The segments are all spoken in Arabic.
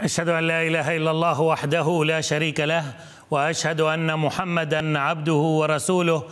أشهد أن لا إله إلا الله وحده لا شريك له وأشهد أن محمدا عبده ورسوله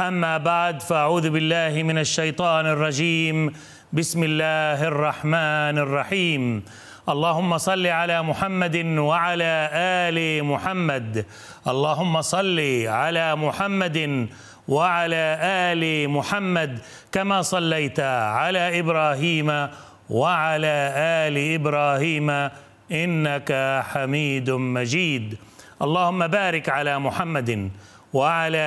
أما بعد فأعوذ بالله من الشيطان الرجيم بسم الله الرحمن الرحيم اللهم صل على محمد وعلى آل محمد اللهم صل على محمد وعلى آل محمد كما صليت على إبراهيم وعلى آل إبراهيم انك حميد مجيد اللهم بارك على محمد وعلى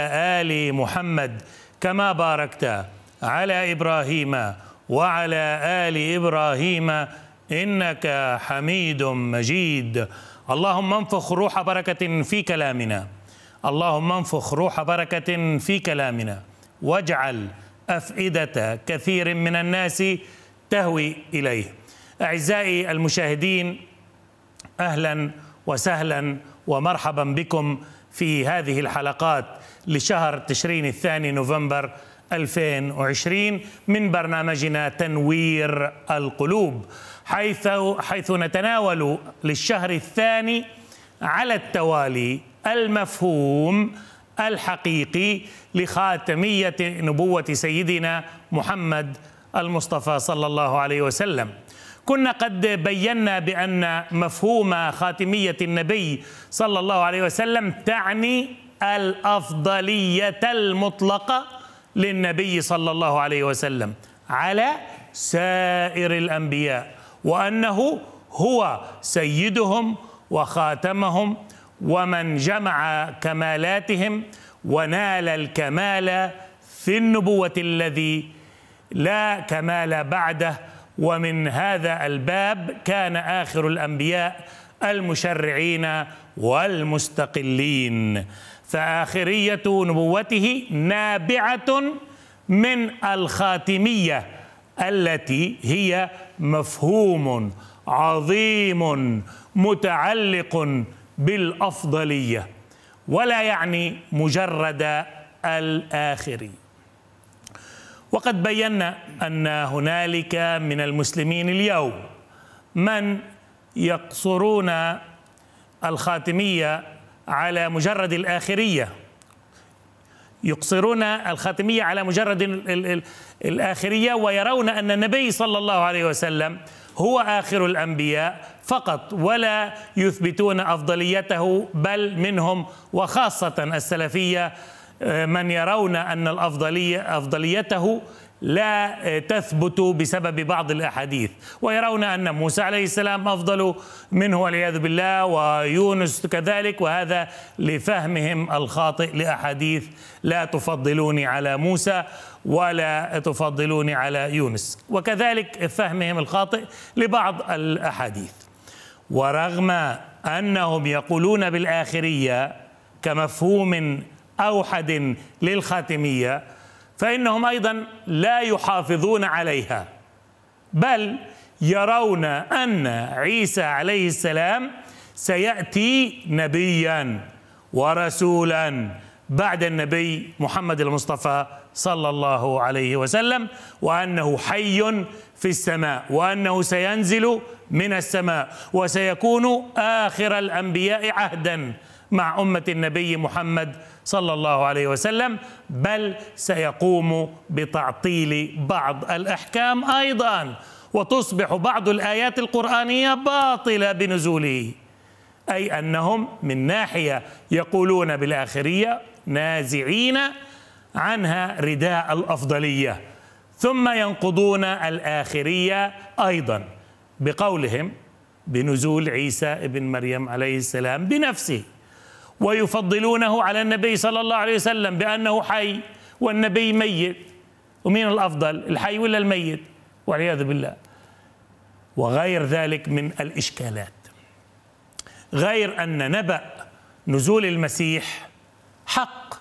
ال محمد كما باركت على ابراهيم وعلى ال ابراهيم انك حميد مجيد اللهم انفخ روح بركه في كلامنا اللهم انفخ روح بركه في كلامنا واجعل افئده كثير من الناس تهوي اليه اعزائي المشاهدين اهلا وسهلا ومرحبا بكم في هذه الحلقات لشهر تشرين الثاني نوفمبر 2020 من برنامجنا تنوير القلوب حيث حيث نتناول للشهر الثاني على التوالي المفهوم الحقيقي لخاتميه نبوه سيدنا محمد المصطفى صلى الله عليه وسلم كنا قد بينا بأن مفهوم خاتمية النبي صلى الله عليه وسلم تعني الأفضلية المطلقة للنبي صلى الله عليه وسلم على سائر الأنبياء وأنه هو سيدهم وخاتمهم ومن جمع كمالاتهم ونال الكمال في النبوة الذي لا كمال بعده ومن هذا الباب كان آخر الأنبياء المشرعين والمستقلين فآخرية نبوته نابعة من الخاتمية التي هي مفهوم عظيم متعلق بالأفضلية ولا يعني مجرد الآخري وقد بينا أن هنالك من المسلمين اليوم من يقصرون الخاتمية على مجرد الآخرية يقصرون الخاتمية على مجرد الآخرية ويرون أن النبي صلى الله عليه وسلم هو آخر الأنبياء فقط ولا يثبتون أفضليته بل منهم وخاصة السلفية من يرون أن الأفضلية أفضليته لا تثبت بسبب بعض الاحاديث ويرون ان موسى عليه السلام افضل منه والعياذ بالله ويونس كذلك وهذا لفهمهم الخاطئ لاحاديث لا تفضلوني على موسى ولا تفضلوني على يونس وكذلك فهمهم الخاطئ لبعض الاحاديث ورغم انهم يقولون بالاخريه كمفهوم أوحد للخاتمية فإنهم أيضا لا يحافظون عليها بل يرون أن عيسى عليه السلام سيأتي نبيا ورسولا بعد النبي محمد المصطفى صلى الله عليه وسلم وانه حي في السماء وانه سينزل من السماء وسيكون اخر الانبياء عهدا مع أمة النبي محمد صلى الله عليه وسلم بل سيقوم بتعطيل بعض الأحكام أيضا وتصبح بعض الآيات القرآنية باطلة بنزوله أي أنهم من ناحية يقولون بالآخرية نازعين عنها رداء الأفضلية ثم ينقضون الآخرية أيضا بقولهم بنزول عيسى ابن مريم عليه السلام بنفسه ويفضلونه على النبي صلى الله عليه وسلم بأنه حي والنبي ميت ومين الأفضل الحي ولا الميت والعياذ بالله وغير ذلك من الإشكالات غير أن نبأ نزول المسيح حق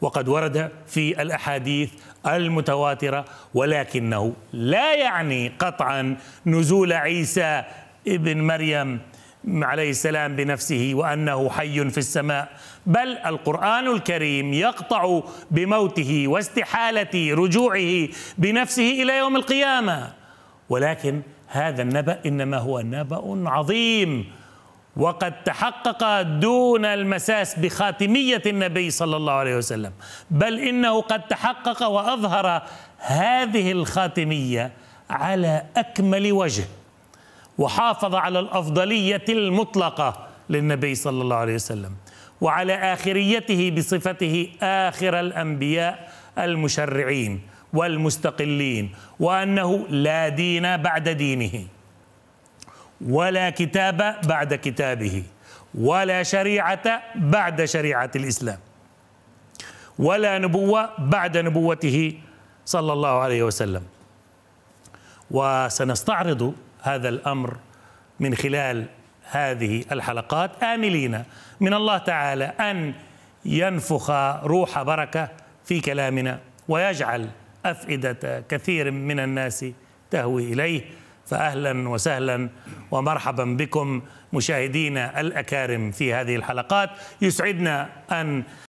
وقد ورد في الأحاديث المتواترة ولكنه لا يعني قطعا نزول عيسى ابن مريم عليه السلام بنفسه وانه حي في السماء بل القران الكريم يقطع بموته واستحاله رجوعه بنفسه الى يوم القيامه ولكن هذا النبا انما هو نبا عظيم وقد تحقق دون المساس بخاتميه النبي صلى الله عليه وسلم بل انه قد تحقق واظهر هذه الخاتميه على اكمل وجه وحافظ على الافضليه المطلقه للنبي صلى الله عليه وسلم وعلى اخريته بصفته اخر الانبياء المشرعين والمستقلين وانه لا دين بعد دينه ولا كتاب بعد كتابه ولا شريعه بعد شريعه الاسلام ولا نبوه بعد نبوته صلى الله عليه وسلم وسنستعرض هذا الامر من خلال هذه الحلقات املين من الله تعالى ان ينفخ روح بركه في كلامنا ويجعل افئده كثير من الناس تهوي اليه فاهلا وسهلا ومرحبا بكم مشاهدينا الاكارم في هذه الحلقات يسعدنا ان